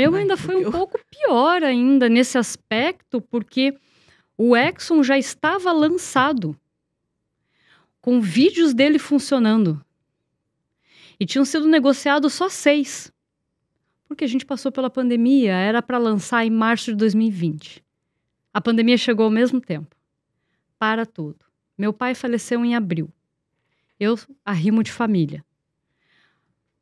meu né, ainda foi um pouco pior ainda nesse aspecto, porque o Exxon já estava lançado com vídeos dele funcionando. E tinham sido negociados só seis. Porque a gente passou pela pandemia, era para lançar em março de 2020. A pandemia chegou ao mesmo tempo. Para tudo. Meu pai faleceu em abril. Eu arrimo de família.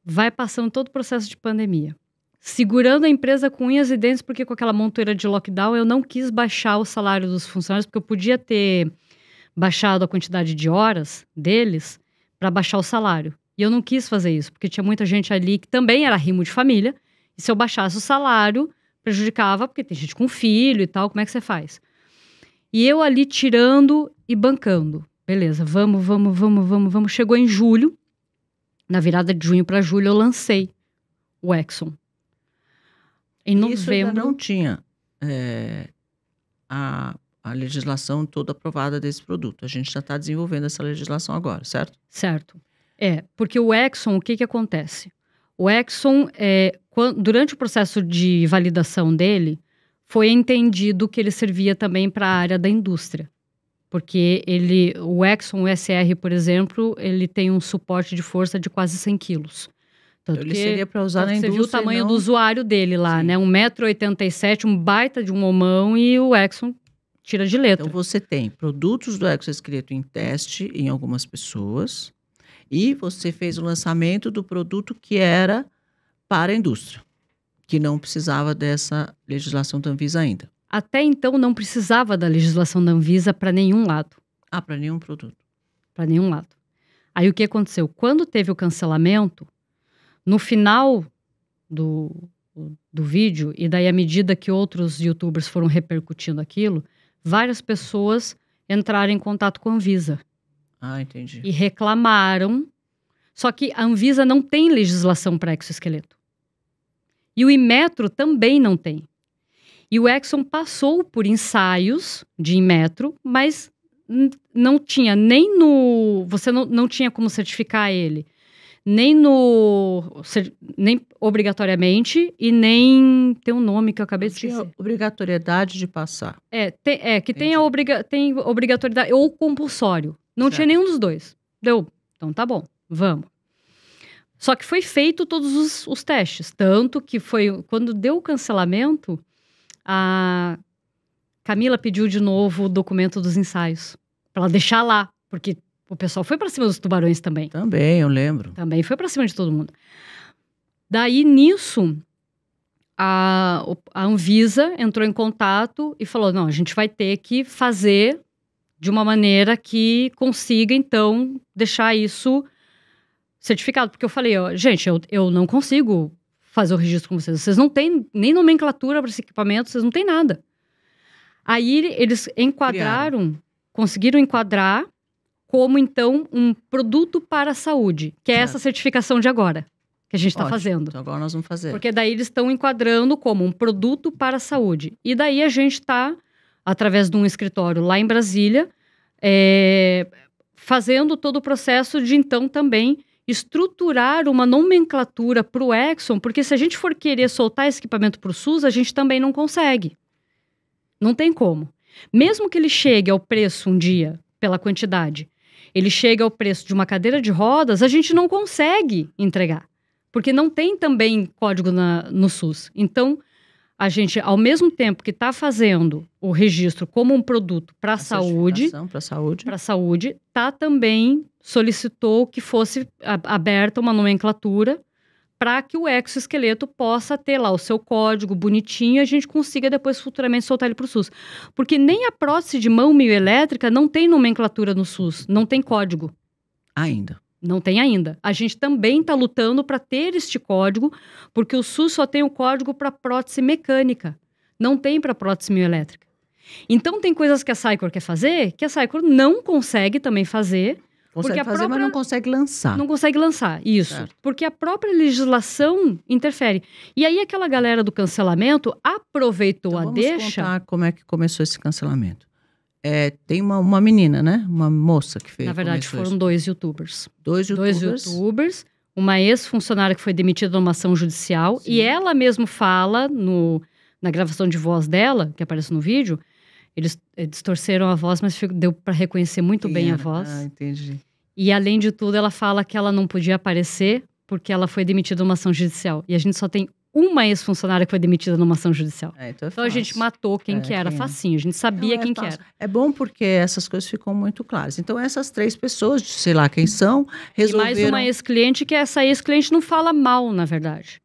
Vai passando todo o processo de pandemia segurando a empresa com unhas e dentes, porque com aquela montoeira de lockdown eu não quis baixar o salário dos funcionários, porque eu podia ter baixado a quantidade de horas deles para baixar o salário. E eu não quis fazer isso, porque tinha muita gente ali que também era rimo de família, e se eu baixasse o salário, prejudicava, porque tem gente com filho e tal, como é que você faz? E eu ali tirando e bancando. Beleza, vamos, vamos, vamos, vamos, vamos. Chegou em julho, na virada de junho para julho, eu lancei o Exxon. Em novembro. Isso não tinha é, a, a legislação toda aprovada desse produto. A gente já está desenvolvendo essa legislação agora, certo? Certo. É, porque o Exxon, o que, que acontece? O Exxon, é, quando, durante o processo de validação dele, foi entendido que ele servia também para a área da indústria. Porque ele, o Exxon o SR, por exemplo, ele tem um suporte de força de quase 100 quilos. Tanto ele que, seria para usar na indústria. Você viu o tamanho não... do usuário dele lá, Sim. né? 1,87m, um baita de um homão e o Exxon tira de letra. Então você tem produtos do exoesqueleto em teste em algumas pessoas e você fez o lançamento do produto que era para a indústria, que não precisava dessa legislação da Anvisa ainda. Até então não precisava da legislação da Anvisa para nenhum lado. Ah, para nenhum produto. Para nenhum lado. Aí o que aconteceu? Quando teve o cancelamento, no final do, do vídeo, e daí à medida que outros youtubers foram repercutindo aquilo, várias pessoas entraram em contato com a Anvisa. Ah, entendi. E reclamaram. Só que a Anvisa não tem legislação para exoesqueleto. E o Imetro também não tem. E o Exxon passou por ensaios de Imetro, mas não tinha nem no. Você não, não tinha como certificar ele nem no. nem obrigatoriamente e nem. tem um nome que eu acabei de esquecer. obrigatoriedade de passar. É, é que Entendi. tem, a obriga, tem obrigatoriedade ou compulsório. Não certo. tinha nenhum dos dois. Deu. Então tá bom, vamos. Só que foi feito todos os, os testes. Tanto que foi. Quando deu o cancelamento, a Camila pediu de novo o documento dos ensaios. para ela deixar lá. Porque o pessoal foi para cima dos tubarões também. Também, eu lembro. Também foi para cima de todo mundo. Daí nisso, a, a Anvisa entrou em contato e falou: não, a gente vai ter que fazer de uma maneira que consiga, então, deixar isso certificado. Porque eu falei: ó, gente, eu, eu não consigo fazer o registro com vocês. Vocês não têm nem nomenclatura para esse equipamento, vocês não têm nada. Aí eles enquadraram, Criaram. conseguiram enquadrar como então um produto para a saúde, que é certo. É. essa certificação de agora que a gente está fazendo. Então agora nós vamos fazer. Porque daí eles estão enquadrando como um produto para a saúde. E daí a gente está, através de um escritório lá em Brasília, é, fazendo todo o processo de então também estruturar uma nomenclatura para o Exxon, porque se a gente for querer soltar esse equipamento para o SUS, a gente também não consegue. Não tem como. Mesmo que ele chegue ao preço um dia, pela quantidade, ele chega ao preço de uma cadeira de rodas, a gente não consegue entregar, porque não tem também código na, no SUS. Então, a gente, ao mesmo tempo que está fazendo o registro como um produto para a saúde, para saúde, para saúde, tá também solicitou que fosse aberta uma nomenclatura para que o exoesqueleto possa ter lá o seu código bonitinho e a gente consiga depois futuramente soltar ele para o SUS. Porque nem a prótese de mão mioelétrica não tem nomenclatura no SUS, não tem código. Ainda. Não tem ainda. A gente também está lutando para ter este código, porque o SUS só tem o código para prótese mecânica, não tem para prótese mioelétrica. Então tem coisas que a Cycor quer fazer que a Cycor não consegue também fazer Consegue fazer, própria... mas não consegue lançar. Não consegue lançar, isso. Certo. Porque a própria legislação interfere. E aí aquela galera do cancelamento aproveitou então, a deixa. Vamos contar como é que começou esse cancelamento. É, tem uma, uma menina, né? Uma moça que fez. Na verdade, foram isso. dois youtubers. Dois youtubers. Dois youtubers. Uma ex-funcionária que foi demitida numa ação judicial. Sim. E ela mesmo fala no, na gravação de voz dela, que aparece no vídeo, eles eh, distorceram a voz, mas deu para reconhecer muito bem a voz. Ah, entendi. E além de tudo, ela fala que ela não podia aparecer porque ela foi demitida numa ação judicial. E a gente só tem uma ex-funcionária que foi demitida numa ação judicial. É, então, é então a gente matou quem é, que era, quem... É. facinho. A gente sabia não, é quem que era. É bom porque essas coisas ficam muito claras. Então essas três pessoas, sei lá quem são, resolveram... E mais uma ex-cliente que essa ex-cliente não fala mal, na verdade.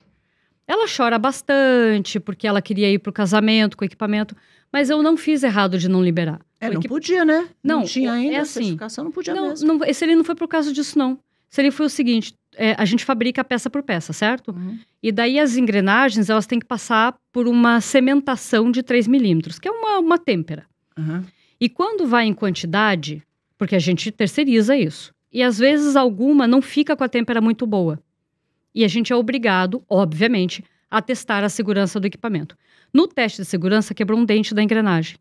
Ela chora bastante porque ela queria ir para o casamento com equipamento. Mas eu não fiz errado de não liberar. É, não que... podia, né? Não, não tinha é ainda é assim, a certificação, não podia não, mesmo. Não, esse ali não foi por causa disso, não. Se ele foi o seguinte, é, a gente fabrica peça por peça, certo? Uhum. E daí as engrenagens, elas têm que passar por uma cementação de 3 milímetros, que é uma, uma têmpera. Uhum. E quando vai em quantidade, porque a gente terceiriza isso, e às vezes alguma não fica com a têmpera muito boa. E a gente é obrigado, obviamente, a testar a segurança do equipamento. No teste de segurança, quebrou um dente da engrenagem.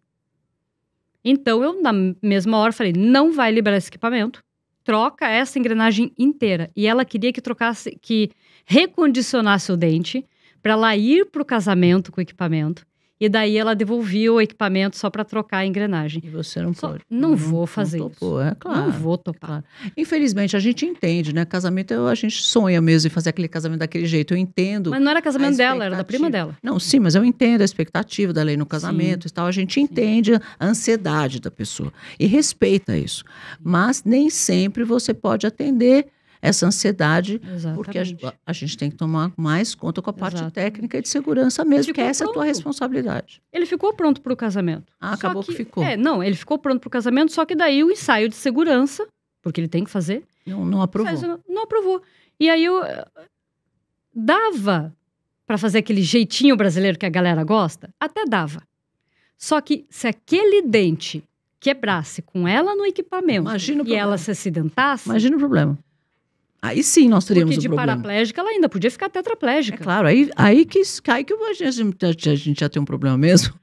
Então eu, na mesma hora, falei: não vai liberar esse equipamento, troca essa engrenagem inteira. E ela queria que trocasse, que recondicionasse o dente para ela ir para o casamento com o equipamento. E daí ela devolvia o equipamento só para trocar a engrenagem. E você não só, pode. Não, não vou fazer não topou, isso. É claro. Não vou topar. Claro. Infelizmente, a gente entende, né? Casamento, a gente sonha mesmo em fazer aquele casamento daquele jeito. Eu entendo. Mas não era casamento dela, era da prima dela. Não, sim, mas eu entendo a expectativa da lei no casamento sim. e tal. A gente entende sim. a ansiedade da pessoa e respeita isso. Mas nem sempre você pode atender essa ansiedade, Exatamente. porque a, a, gente tem que tomar mais conta com a parte Exato. técnica e de segurança mesmo, que é essa pronto. é a tua responsabilidade. Ele ficou pronto para o casamento. Ah, acabou que, que, ficou. É, não, ele ficou pronto para o casamento, só que daí o ensaio de segurança, porque ele tem que fazer. Não, não aprovou. Não, não aprovou. E aí eu eh, dava para fazer aquele jeitinho brasileiro que a galera gosta, até dava. Só que se aquele dente quebrasse com ela no equipamento Imagina e ela se acidentasse. Imagina o problema. Aí sim nós teríamos Porque de paraplégica ela ainda podia ficar tetraplégica. É claro, aí, aí que cai que a gente, a gente já tem um problema mesmo.